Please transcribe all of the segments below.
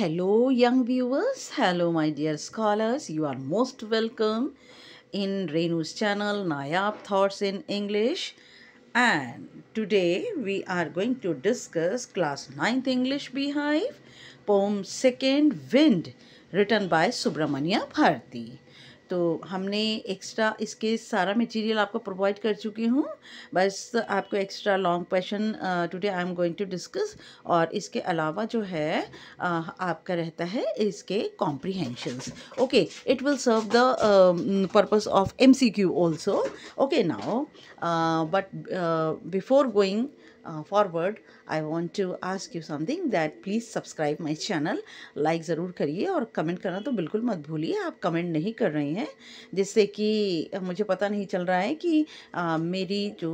Hello, young viewers. Hello, my dear scholars. You are most welcome in Renu's channel, Nayab Thoughts in English. And today we are going to discuss class 9th English Beehive, poem 2nd Wind, written by Subramanya Bharti. तो हमने extra इसके सारा material आपको provide कर चुकी हूँ बस आपको extra long question today I am going to discuss और इसके अलावा जो है uh, आपका रहता है इसके comprehensions okay it will serve the purpose of M C Q also okay now but before going uh, forward I want to ask you something that please subscribe my channel like ज़रूर करिए और comment करना तो बिल्कुल मत भूलिए आप comment नहीं कर रहे हैं जिससे कि मुझे पता नहीं चल रहा है कि आ, मेरी जो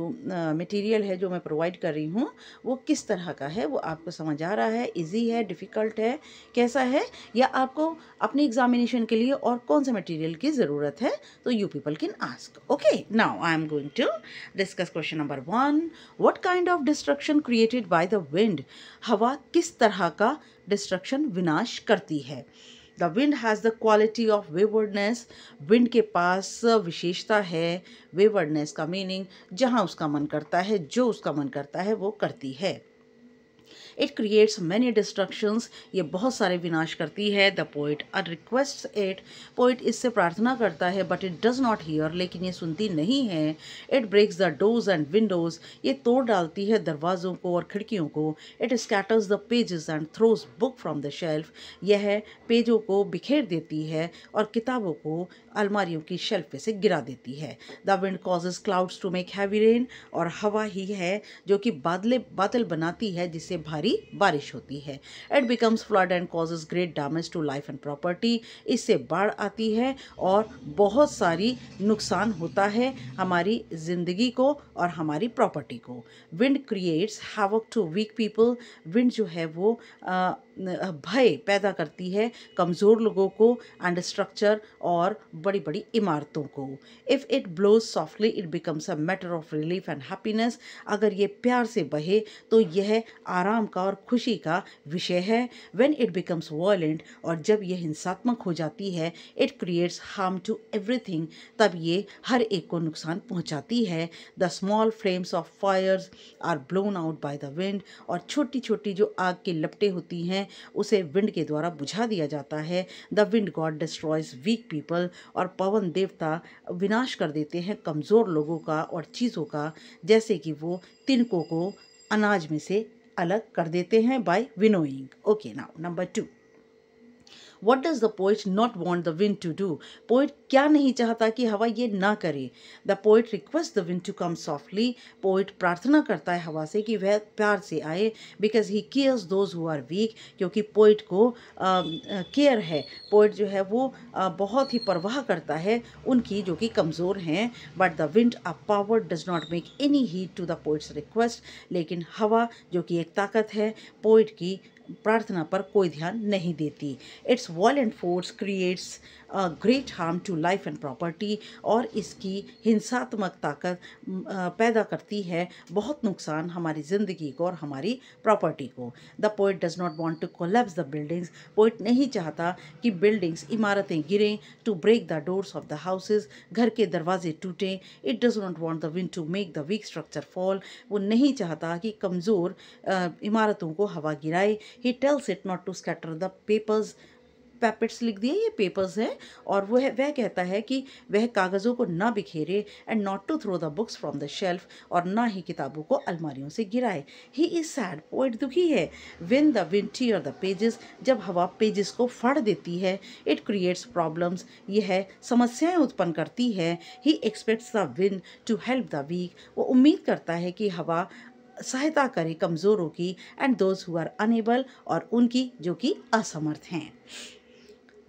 मटेरियल है जो मैं प्रोवाइड कर रही हूँ वो किस तरह का है वो आपको समझ आ रहा है इजी है डिफ़िकल्ट है कैसा है या आपको अपने एग्जामिनेशन के लिए और कौन से मटेरियल की ज़रूरत है तो you people can ask okay now I am going to discuss question number one what kind of dis destruction created by the wind हवा किस तरह का डिस्ट्रक्शन विनाश करती है the wind has the quality of waywardness wind के पास विशेषता है वेवर्डनेस का मीनिंग जहाँ उसका मन करता है जो उसका मन करता है वो करती है इट क्रिएट्स मैनी डिस्ट्रक्शंस ये बहुत सारे विनाश करती है the poet a request it poet इससे प्रार्थना करता है but it does not hear लेकिन ये सुनती नहीं है it breaks the doors and windows ये तोड़ डालती है दरवाज़ों को और खिड़कियों को it scatters the pages and throws book from the shelf यह पेजों को बिखेर देती है और किताबों को अलमारियों की शेल्फ पे से गिरा देती है the wind causes clouds to make heavy rain और हवा ही है जो कि बादले बादल बनाती है जिससे भारी भारी बारिश होती है it becomes flood and causes great damage to life and property इससे बाढ़ आती है और बहुत सारी नुकसान होता है हमारी ज़िंदगी को और हमारी प्रॉपर्टी को wind creates havoc to weak people wind जो है वो भय पैदा करती है कमज़ोर लोगों को एंड स्ट्रक्चर और बड़ी बड़ी इमारतों को if it blows softly it becomes a matter of relief and happiness अगर ये प्यार से बहे तो यह आराम का और खुशी का विषय है वेन इट बिकम्स वॉयलेंट और जब यह हिंसात्मक हो जाती है it creates harm to everything तब ये हर एक को नुकसान पहुंचाती है the small flames of fires are blown out by the wind और छोटी छोटी जो आग के लपटे होती हैं उसे विंड के द्वारा बुझा दिया जाता है the wind god destroys weak people और पवन देवता विनाश कर देते हैं कमज़ोर लोगों का और चीज़ों का जैसे कि वो तिनकों को अनाज में से अलग कर देते हैं by winnowing okay now number two what does the poet not want the wind to do poet क्या नहीं चाहता कि हवा ये ना करे the poet request the wind to come softly poet प्रार्थना करता है हवा से कि वह प्यार से आए because he cares those who are weak क्योंकि पोइट को केयर uh, है पोइट जो है वो uh, बहुत ही परवाह करता है उनकी जो कि कमज़ोर हैं but the wind a power does not make any heat to the poet's request लेकिन हवा जो कि एक ताकत है पोइट की प्रार्थना पर कोई ध्यान नहीं देती its violent force creates great harm to life and property और इसकी हिंसात्मक ताकत पैदा करती है बहुत नुकसान हमारी ज़िंदगी को और हमारी प्रॉपर्टी को the poet does not want to collapse the buildings poet नहीं चाहता कि बिल्डिंग्स इमारतें गिरें to break the doors of the houses घर के दरवाजे टूटें it does not want the wind to make the weak structure fall वो नहीं चाहता कि कमज़ोर इमारतों को हवा गिराए he tells it not to scatter the papers पैपेट्स लिख दिए ये पेपर्स हैं और वह वह कहता है कि वह कागज़ों को ना बिखेरे and not to throw the books from the shelf और ना ही किताबों को अलमारियों से गिराए ही इज़ सैड पोइट दुखी है विन द विंटी और द पेजेस जब हवा पेजेस को फाड़ देती है इट क्रिएट्स प्रॉब्लम्स यह समस्याएं उत्पन्न करती है he expects the wind to help the weak वो उम्मीद करता है कि हवा सहायता करें कमज़ोरों की and those who are unable और उनकी जो कि असमर्थ हैं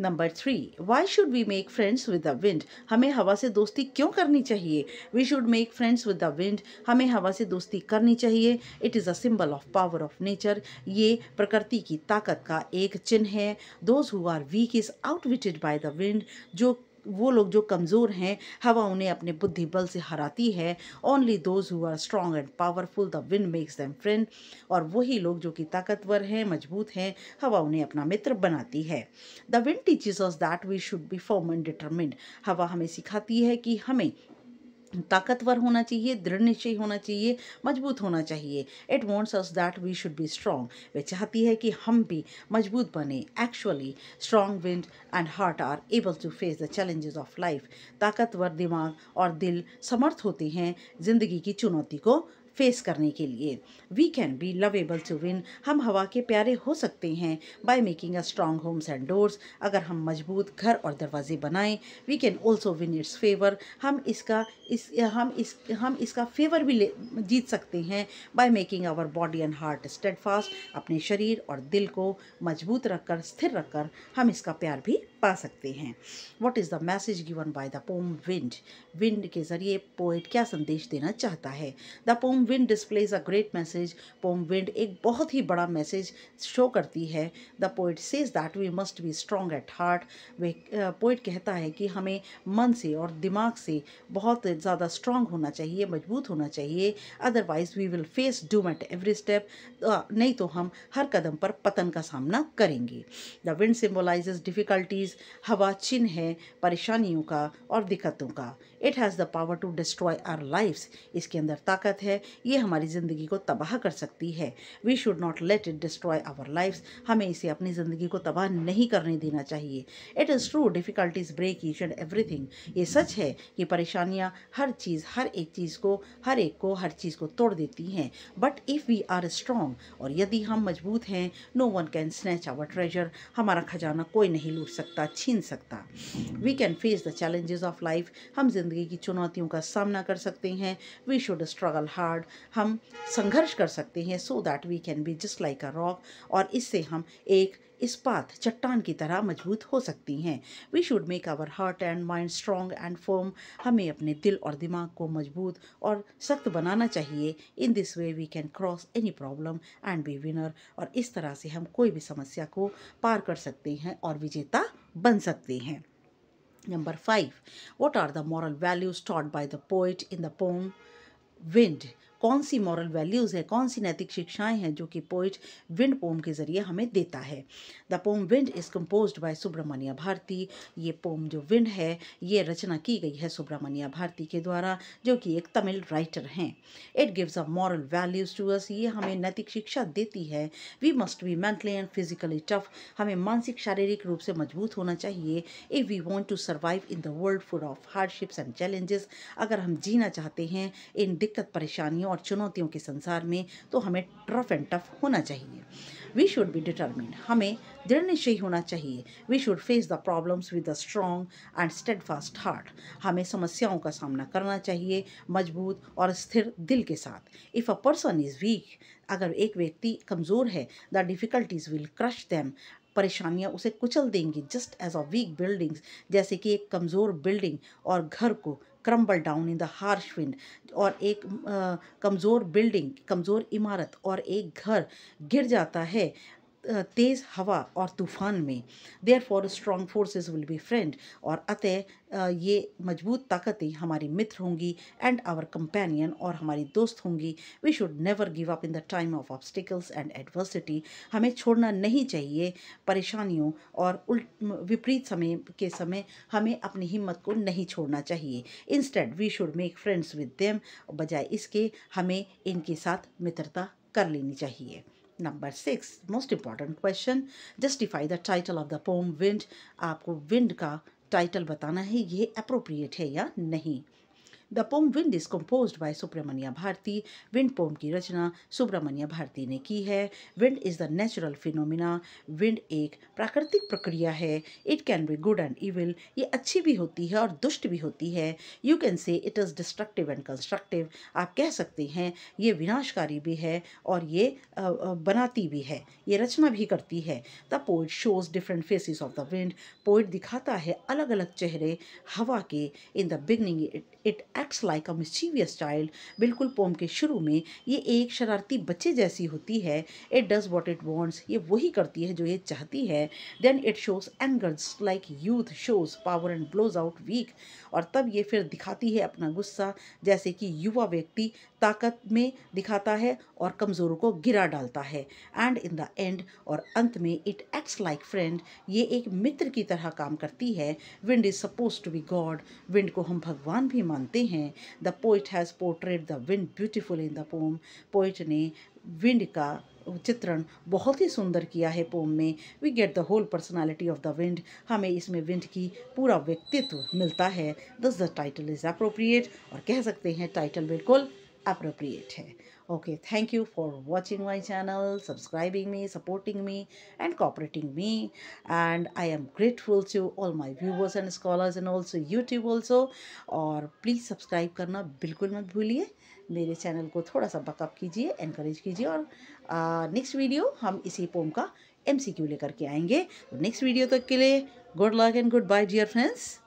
number three why should we make friends with the wind हमें हवा से दोस्ती क्यों करनी चाहिए we should make friends with the wind हमें हवा से दोस्ती करनी चाहिए it is a symbol of power of nature ये प्रकृति की ताकत का एक चिन्ह है those who are weak is outwitted by the wind जो वो लोग जो कमज़ोर हैं हवा उन्हें अपने बुद्धि बल से हराती है only those who are strong and powerful the wind makes them friend और वही लोग जो कि ताकतवर हैं मजबूत हैं हवा उन्हें अपना मित्र बनाती है the wind teaches us that we should be firm and determined हवा हमें सिखाती है कि हमें ताकतवर होना चाहिए दृढ़ निश्चय होना चाहिए मजबूत होना चाहिए it wants us that we should be strong वे चाहती है कि हम भी मजबूत बने actually strong wind and heart are able to face the challenges of life ताकतवर दिमाग और दिल समर्थ होते हैं ज़िंदगी की चुनौती को फेस करने के लिए we can be lovable to wind हम हवा के प्यारे हो सकते हैं by making a strong homes and doors अगर हम मजबूत घर और दरवाजे बनाएं we can also win its favour हम इसका इस हम इस हम इसका फेवर भी ले जीत सकते हैं by making our body and heart steadfast अपने शरीर और दिल को मजबूत रखकर स्थिर रखकर हम इसका प्यार भी पा सकते हैं what is the message given by the poem wind wind के ज़रिए पोइट क्या संदेश देना चाहता है the poem wind displays a great message poem wind एक बहुत ही बड़ा मैसेज शो करती है the poet says that we must be strong at heart वे पोइट कहता है कि हमें मन से और दिमाग से बहुत ज़्यादा स्ट्रांग होना चाहिए मजबूत होना चाहिए otherwise we will face doom at every step नहीं तो हम हर कदम पर पतन का सामना करेंगे द विंड सिम्बोलाइज डिफ़िकल्टीज हवा चिन्ह है परेशानियों का और दिक्कतों का it has the power to destroy our life इसके अंदर ताकत है ये हमारी ज़िंदगी को तबाह कर सकती है we should not let it destroy our lives हमें इसे अपनी ज़िंदगी को तबाह नहीं करने देना चाहिए it is true difficulties break each and everything ये सच है कि परेशानियाँ हर चीज़ हर एक चीज़ को हर एक को हर चीज़ को तोड़ देती हैं but if we are strong और यदि हम मजबूत हैं no one can snatch our treasure हमारा खजाना कोई नहीं लूट सकता का छीन सकता we can face the challenges of life हम जिंदगी की चुनौतियों का सामना कर सकते हैं वी शुड स्ट्रगल हार्ड हम संघर्ष कर सकते हैं so that we can be just like a rock और इससे हम एक इस्पात चट्टान की तरह मजबूत हो सकती हैं we should make our heart and mind strong and firm हमें अपने दिल और दिमाग को मजबूत और सख्त बनाना चाहिए in this way we can cross any problem and be winner और इस तरह से हम कोई भी समस्या को पार कर सकते हैं और विजेता बन सकते हैं number five what are the moral values taught by the poet in the poem wind कौन सी मॉरल वैल्यूज़ है कौन सी नैतिक शिक्षाएं हैं जो कि पोइट विंड पोम के ज़रिए हमें देता है the poem wind is composed by Subramania Bharati ये पोम जो विंड है ये रचना की गई है सुब्रमण्य भारती के द्वारा जो कि एक तमिल राइटर हैं it gives a moral values to us ये हमें नैतिक शिक्षा देती है we must be mentally and physically tough हमें मानसिक शारीरिक रूप से मजबूत होना चाहिए if we want to survive in the world full of hardships and challenges अगर हम जीना चाहते हैं इन दिक्कत परेशानियों और चुनौतियों के संसार में तो हमें ट्रफ एंड टफ होना चाहिए वी शुड बी डिटर्मिन हमें दृढ़ निश्चय होना चाहिए we should face the problems with a strong and steadfast heart हमें समस्याओं का सामना करना चाहिए मजबूत और स्थिर दिल के साथ if a person is weak अगर एक व्यक्ति कमज़ोर है the difficulties will crush them परेशानियाँ उसे कुचल देंगी just as a weak buildings जैसे कि एक कमज़ोर बिल्डिंग और घर को crumble down in the harsh wind और एक कमज़ोर बिल्डिंग कमज़ोर इमारत और एक घर गिर जाता है तेज़ हवा और तूफान में therefore strong forces will be friend और अतः ये मजबूत ताकतें हमारी मित्र होंगी एंड आवर कंपेनियन और हमारी दोस्त होंगी we should never give up in the time of obstacles and adversity हमें छोड़ना नहीं चाहिए परेशानियों और उल्ट विपरीत समय के समय हमें अपनी हिम्मत को नहीं छोड़ना चाहिए instead we should make friends with them बजाय इसके हमें इनके साथ मित्रता कर लेनी चाहिए number six most important question justify the title of the poem wind आपको विंड का टाइटल बताना है ये अप्रोप्रिएट है या नहीं the poem wind is composed by Subramania Bharati wind poem की रचना सुब्रमण्य भारती ने की है wind is the natural phenomena wind एक प्राकृतिक प्रक्रिया है it can be good and evil ये अच्छी भी होती है और दुष्ट भी होती है you can say it is destructive and constructive आप कह सकते हैं ये विनाशकारी भी है और ये बनाती भी है ये रचना भी करती है the poet shows different faces of the wind poet दिखाता है अलग अलग चेहरे हवा के in the beginning it acts like a mischievous child बिल्कुल पोम के शुरू में ये एक शरारती बच्चे जैसी होती है it does what it wants ये वही करती है जो ये चाहती है then it shows angers like youth shows power and blows out weak और तब ये फिर दिखाती है अपना गुस्सा जैसे कि युवा व्यक्ति ताकत में दिखाता है और कमज़ोरों को गिरा डालता है एंड इन द एंड और अंत में इट एक्ट्स लाइक फ्रेंड ये एक मित्र की तरह काम करती है wind is suppose to be god wind को हम भगवान भी मानते हैं the poet has portrait the wind beautiful in the poem poet ने विंड का चित्रण बहुत ही सुंदर किया है पोम में we get the whole personality of the wind हमें इसमें विंड की पूरा व्यक्तित्व मिलता है दस द टाइटल इज़ अप्रोप्रिएट और कह सकते हैं टाइटल बिल्कुल अप्रोप्रिएट है okay thank you for watching my channel subscribing me supporting me and cooperating me and I am grateful to all my viewers and scholars and also YouTube also और please subscribe करना बिल्कुल मत भूलिए मेरे channel को थोड़ा सा backup कीजिए इनक्रेज कीजिए और नेक्स्ट वीडियो हम इसी पोम का एम सी क्यू लेकर के आएंगे तो नेक्स्ट वीडियो तक के लिए good luck and goodbye dear friends